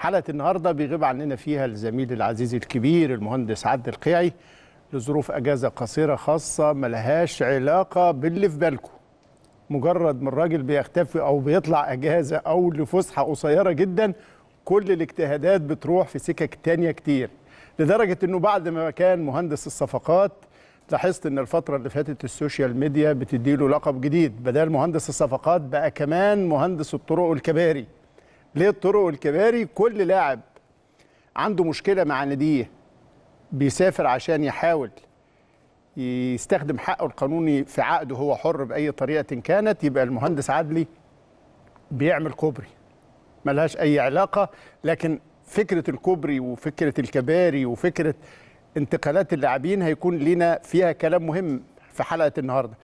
حلقه النهارده بيغيب عننا فيها الزميل العزيز الكبير المهندس عبد القيعي لظروف اجازه قصيره خاصه ملهاش علاقه باللي في بالكم مجرد ما الراجل بيختفي او بيطلع اجازه او لفسحه قصيره جدا كل الاجتهادات بتروح في سكك تانية كتير لدرجه انه بعد ما كان مهندس الصفقات لاحظت ان الفتره اللي فاتت السوشيال ميديا بتديله لقب جديد بدل مهندس الصفقات بقى كمان مهندس الطرق والكباري ليه الطرق والكباري كل لاعب عنده مشكله مع ناديه بيسافر عشان يحاول يستخدم حقه القانوني في عقده هو حر باي طريقه كانت يبقى المهندس عدلي بيعمل كوبري ملهاش اي علاقه لكن فكره الكوبري وفكره الكباري وفكره انتقالات اللاعبين هيكون لنا فيها كلام مهم في حلقه النهارده